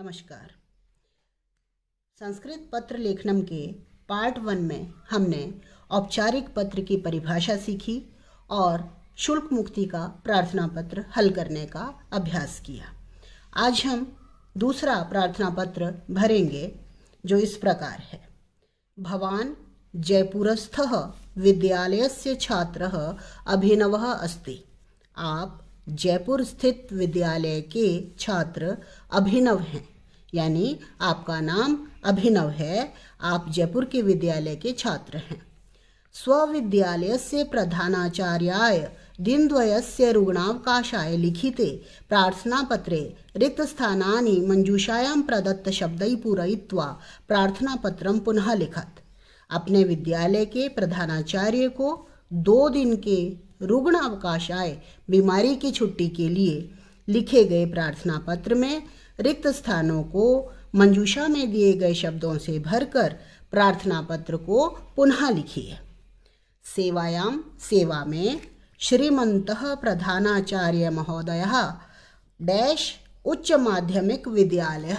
नमस्कार संस्कृत पत्र लेखनम के पार्ट वन में हमने औपचारिक पत्र की परिभाषा सीखी और शुल्क मुक्ति का प्रार्थना पत्र हल करने का अभ्यास किया आज हम दूसरा प्रार्थना पत्र भरेंगे जो इस प्रकार है भवान जयपुरस्थ विद्यालय छात्र अभिनव अस्ति आप जयपुर स्थित विद्यालय के छात्र अभिनव हैं यानी आपका नाम अभिनव है आप जयपुर के विद्यालय के छात्र हैं से प्रधानाचार्याय दिनद्वयस्य रुग्णावकाशाय लिखिते प्रार्थनापत्रे रिक्तस्थानानि मञ्जूषायां प्रदत्तशब्दैः पूरयित्वा प्रार्थनापत्रं पुनः लिखत अपने विद्यालय के प्रधानाचार्य को दो दिन के रुग्ण अवकाश आए बीमारी की छुट्टी के लिए लिखे गए प्रार्थना पत्र में रिक्त स्थानों को मंजूषा में दिए गए शब्दों से भरकर प्रार्थना पत्र को पुनः लिखिए सेवायाम सेवा में श्रीमंत प्रधानाचार्य महोदय डैश उच्च माध्यमिक विद्यालय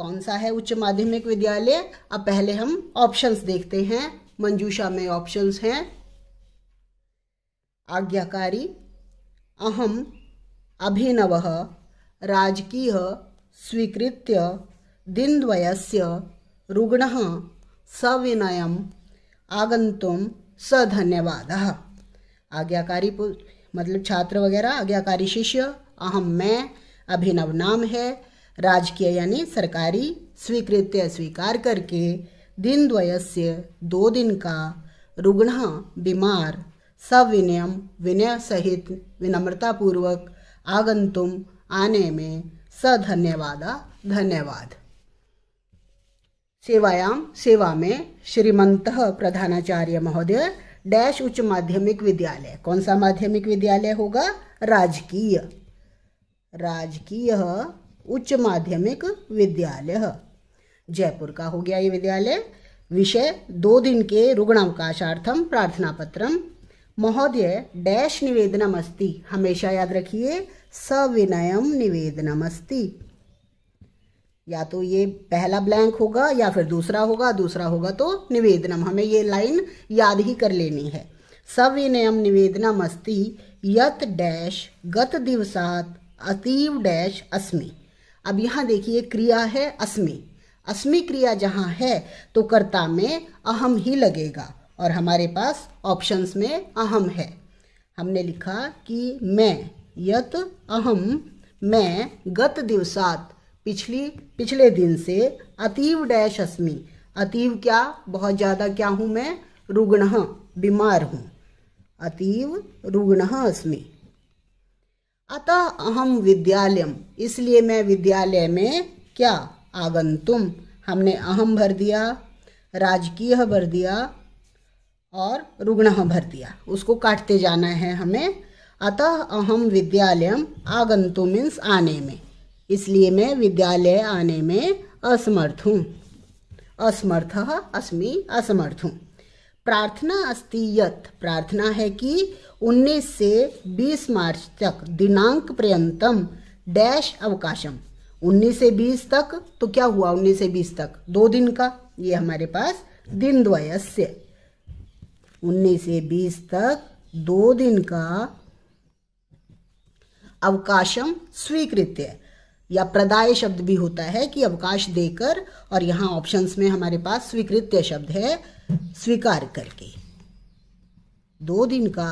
कौन सा है उच्च माध्यमिक विद्यालय अब पहले हम ऑप्शंस देखते हैं मंजूषा में ऑप्शंस हैं आज्ञाकारी अहम अभिनव राजकीयः स्वीकृत्य दिनद्वयस्य रुग्ण सविनयम् आगंत स धन्यवाद आज्ञाकारी मतलब छात्र वगैरह आज्ञाकारी शिष्य अहम मैं अभिनव नाम है राजकीय यानी सरकारी स्वीकृत स्वीकार करके दिन से दो दिन का रुग्ण बीमार सविनयम विनय सहित विनम्रता पूर्वक आगंतुम आने में सधन्यवादा धन्यवाद सेवायाम सेवा में श्रीमंत प्रधानाचार्य महोदय डैश उच्च माध्यमिक विद्यालय कौन सा माध्यमिक विद्यालय होगा राजकीय राजकीय उच्च माध्यमिक विद्यालय जयपुर का हो गया ये विद्यालय विषय दो दिन के रुग्णावकाशार्थम प्रार्थना पत्रम महोदय डैश निवेदनम अस्ति हमेशा याद रखिए सविनयम निवेदनम अस्ति या तो ये पहला ब्लैंक होगा या फिर दूसरा होगा दूसरा होगा तो निवेदनम हमें ये लाइन याद ही कर लेनी है सविनयम निवेदनम अस्ति यत डैश गत दिवसात अतीव डैश अस्मि अब यहाँ देखिए क्रिया है अस्मि अस्मि क्रिया जहाँ है तो कर्ता में अहम ही लगेगा और हमारे पास ऑप्शंस में अहम है हमने लिखा कि मैं यत अहम मैं गत दिवसात पिछली पिछले दिन से अतीव डैश अस्मी अतीव क्या बहुत ज़्यादा क्या हूँ मैं रुग्ण बीमार हूँ अतीव रुग्ण अस्मी अतः अहम विद्यालय इसलिए मैं विद्यालय में क्या आगंतुम हमने अहम भर दिया राजकीय भर दिया और रुग्ण भर दिया उसको काटते जाना है हमें अतः अहम विद्यालय आगंतु मीन्स आने में इसलिए मैं विद्यालय आने में असमर्थ हूँ असमर्थ अस्मि असमर्थ हूँ प्रार्थना अस्ति यत प्रार्थना है कि 19 से 20 मार्च तक दिनांक पर्यतम डैश अवकाशम 19 से 20 तक तो क्या हुआ 19 से 20 तक दो दिन का ये हमारे पास दिन द्वयस्य उन्नीस से बीस तक दो दिन का अवकाशम स्वीकृत्य या प्रदाय शब्द भी होता है कि अवकाश देकर और यहाँ ऑप्शंस में हमारे पास स्वीकृत्य शब्द है स्वीकार करके दो दिन का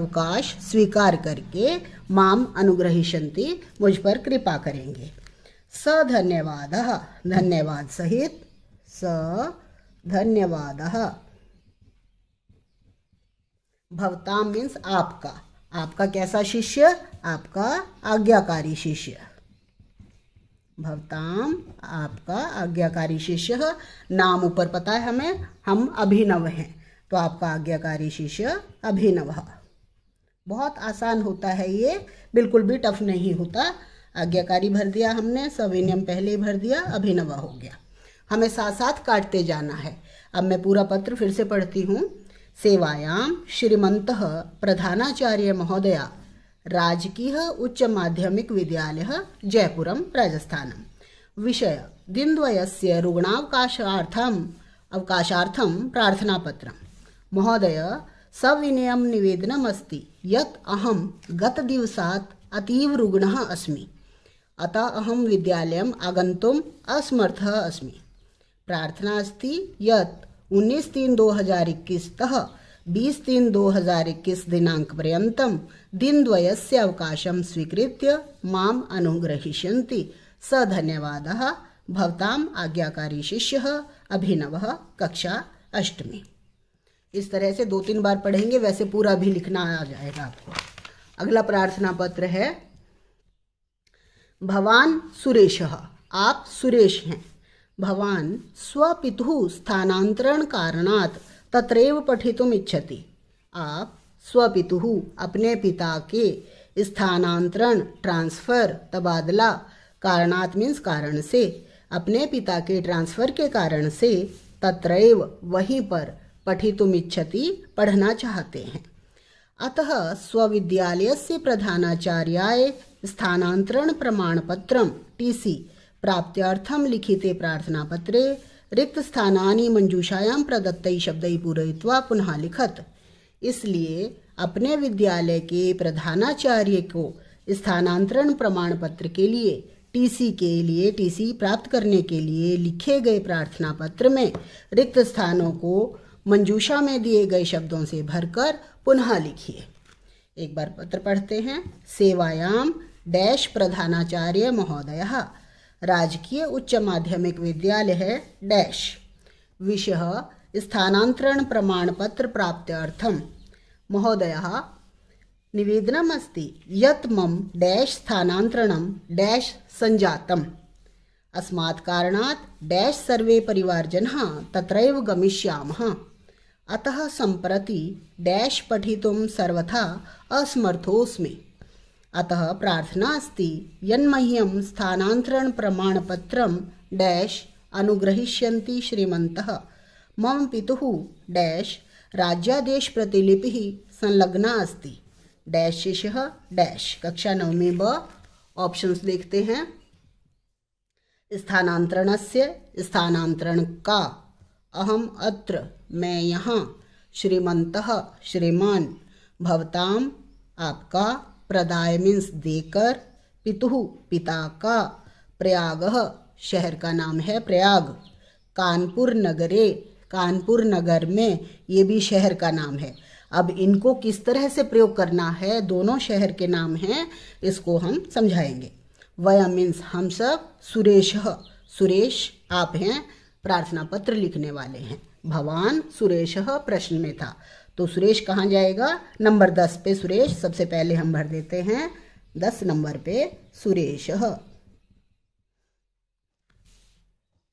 अवकाश स्वीकार करके माम अनुग्रहिशंति मुझ पर कृपा करेंगे स धन्यवाद धन्यवाद सहित स धन्यवाद भवताम मीन्स आपका आपका कैसा शिष्य आपका आज्ञाकारी शिष्य भवताम आपका आज्ञाकारी शिष्य नाम ऊपर पता है हमें हम अभिनव हैं तो आपका आज्ञाकारी शिष्य अभिनव बहुत आसान होता है ये बिल्कुल भी टफ नहीं होता आज्ञाकारी भर दिया हमने सविनियम पहले ही भर दिया अभिनव हो गया हमें साथ साथ काटते जाना है अब मैं पूरा पत्र फिर से पढ़ती हूँ सेवायां प्रधानाचार्य महोदया राजकीय उच्च माध्यमिक विद्यालय जयपुर राजस्थान विषय दिनद्वयस्य रुग्णावकाशार्थम् अवकाशार्थं प्रार्थनापत्रं महोदय सविनयं निवेदनमस्ति यत् गत गतदिवसात् अतीव रुग्णः अस्मि अतः अहं विद्यालयम् आगन्तुम् असमर्थः अस्मि प्रार्थना अस्ति यत् उन्नीस तीन दो हजार इक्कीस तह बीस तीन दो हजार इक्कीस दिनांक पर्यत दिन अवकाशं स्वीकृत माम स धन्यवाद भवताम आज्ञाकारी शिष्य अभिनव कक्षा अष्टमी इस तरह से दो तीन बार पढ़ेंगे वैसे पूरा भी लिखना आ जाएगा आपको अगला प्रार्थना पत्र है भवान सुरेश आप सुरेश हैं भवान स्वपितु स्थानांतरण कारणात तत्रेव पठितुम इच्छति आप स्वपितु अपने पिता के स्थानांतरण ट्रांसफ़र तबादला कारणात मीन्स कारण से अपने पिता के ट्रांसफ़र के कारण से तत्रैव वहीं पर पठितुम इच्छति पढ़ना चाहते हैं अतः स्वविद्यालय से प्रधानाचार्याय स्थानांतरण प्रमाण पत्रम टीसी प्राप्त्यर्थं लिखिते प्रार्थनापत्रे रिक्तस्थानानि मंजूषायां प्रदत्तैः शब्दैः पूरयित्वा पुनः लिखत इसलिए अपने विद्यालय के प्रधानाचार्य को स्थानांतरण प्रमाण पत्र के लिए टीसी के लिए टीसी प्राप्त करने के लिए लिखे गए प्रार्थना पत्र में रिक्त स्थानों को मंजूषा में दिए गए शब्दों से भरकर पुनः लिखिए एक बार पत्र पढ़ते हैं सेवायाम डैश प्रधानाचार्य महोदय राजकीय उच्च माध्यमिक विद्यालय है डैश विषय स्थानान्तरण प्रमाणपत्र प्राप्त्यर्थम महोदय निवेदनमस्ती यत मम डैश स्थानांतरण डैश सञ्जातम् अस्मात् कारणात् डेश् सर्वे परिवारजन तत्रैव गमिष्यामः अतः संप्रति डैश पठितुं सर्वथा असमर्थोऽस्मि अतः प्रार्थना अस्त यम यन्मह्यं प्रमाणपत्र डैश अनुग्रहीष्यन्ति श्रीमंत मम पिता डैश राजदेश प्रतिलिपि संलग्ना अस्त डैश शिष्य डैश कक्षा नवमी ब ऑप्शंस देखते हैं स्थानांतरण से स्थानांतरण का अहम अत्र मैं यहाँ श्रीमंत श्रीमान भवताम आपका प्रदाय मीन्स देकर पितु पिता का प्रयाग शहर का नाम है प्रयाग कानपुर नगरे कानपुर नगर में ये भी शहर का नाम है अब इनको किस तरह से प्रयोग करना है दोनों शहर के नाम हैं इसको हम समझाएंगे वय मीन्स हम सब सुरेश सुरेश आप हैं प्रार्थना पत्र लिखने वाले हैं भवान सुरेश प्रश्न में था तो सुरेश कहाँ जाएगा नंबर दस पे सुरेश सबसे पहले हम भर देते हैं दस नंबर पे सुरेश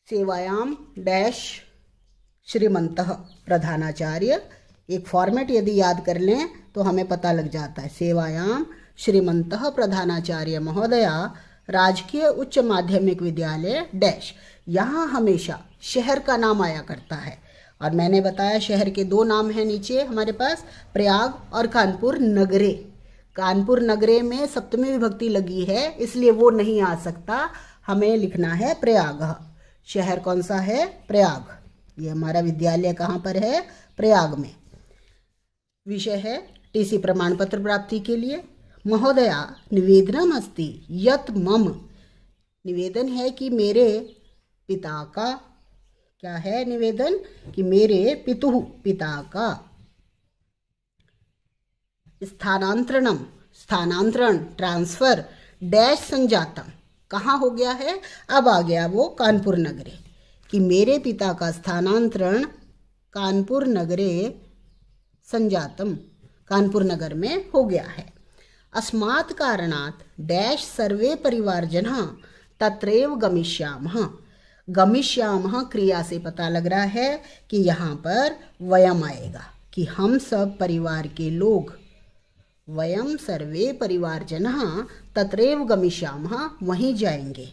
सेवायाम डैश श्रीमंत प्रधानाचार्य एक फॉर्मेट यदि याद कर लें तो हमें पता लग जाता है सेवायाम श्रीमंत प्रधानाचार्य महोदया राजकीय उच्च माध्यमिक विद्यालय डैश यहाँ हमेशा शहर का नाम आया करता है और मैंने बताया शहर के दो नाम हैं नीचे हमारे पास प्रयाग और कानपुर नगरे कानपुर नगरे में सप्तमी विभक्ति लगी है इसलिए वो नहीं आ सकता हमें लिखना है प्रयाग शहर कौन सा है प्रयाग ये हमारा विद्यालय कहाँ पर है प्रयाग में विषय है टीसी प्रमाण पत्र प्राप्ति के लिए महोदया निवेदनम अस्ति यत मम निवेदन है कि मेरे पिता का क्या है निवेदन कि मेरे पितु पिता का स्थानांतरणम स्थानांतरण ट्रांसफर डैश संजातम कहाँ हो गया है अब आ गया वो कानपुर नगरे कि मेरे पिता का स्थानांतरण कानपुर नगरे संजातम कानपुर नगर में हो गया है अस्मात् कारणात डैश सर्वे जन तत्रैव गमिष्यामः गमिश्याम क्रिया से पता लग रहा है कि यहाँ पर वयम आएगा कि हम सब परिवार के लोग वयम सर्वे परिवार जन तत्रेव गमिष्याम वहीं जाएंगे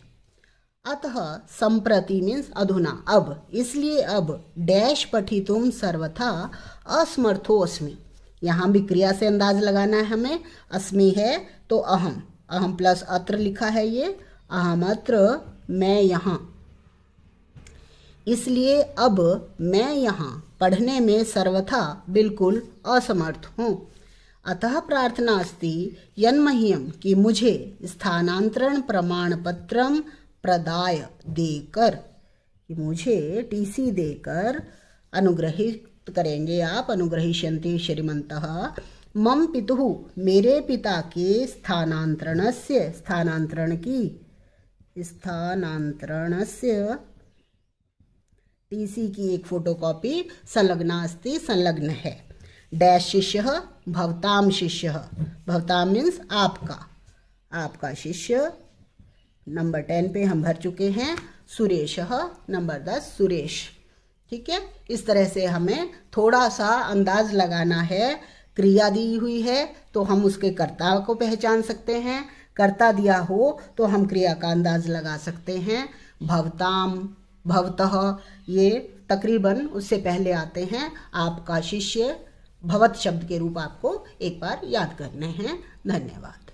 अतः संप्रति मीन्स अधुना अब इसलिए अब डैश पठितुम सर्वथा असमर्थो अस्मि यहाँ भी क्रिया से अंदाज लगाना है हमें अस्मि है तो अहम अहम प्लस अत्र लिखा है ये अहम अत्र मैं यहाँ इसलिए अब मैं यहाँ पढ़ने में सर्वथा बिल्कुल असमर्थ हूँ अतः प्रार्थना अस्ति यन्मह्यम कि मुझे स्थानांतरण प्रमाण पत्रम प्रदाय देकर कि मुझे टीसी देकर अनुग्रहित करेंगे आप अनुग्रहिष्यंते श्रीमंत मम पितु मेरे पिता के स्थानांतरण से स्थानांतरण की स्थानांतरण से टीसी की एक फोटोकॉपी संलग्न अस्ति संलग्न है डैश शिष्य भवताम शिष्य भवताम मीन्स आपका आपका शिष्य नंबर टेन पे हम भर चुके हैं सुरेश नंबर दस सुरेश ठीक है इस तरह से हमें थोड़ा सा अंदाज लगाना है क्रिया दी हुई है तो हम उसके कर्ता को पहचान सकते हैं कर्ता दिया हो तो हम क्रिया का अंदाज लगा सकते हैं भवताम भवतः ये तकरीबन उससे पहले आते हैं आपका शिष्य भवत शब्द के रूप आपको एक बार याद करने हैं धन्यवाद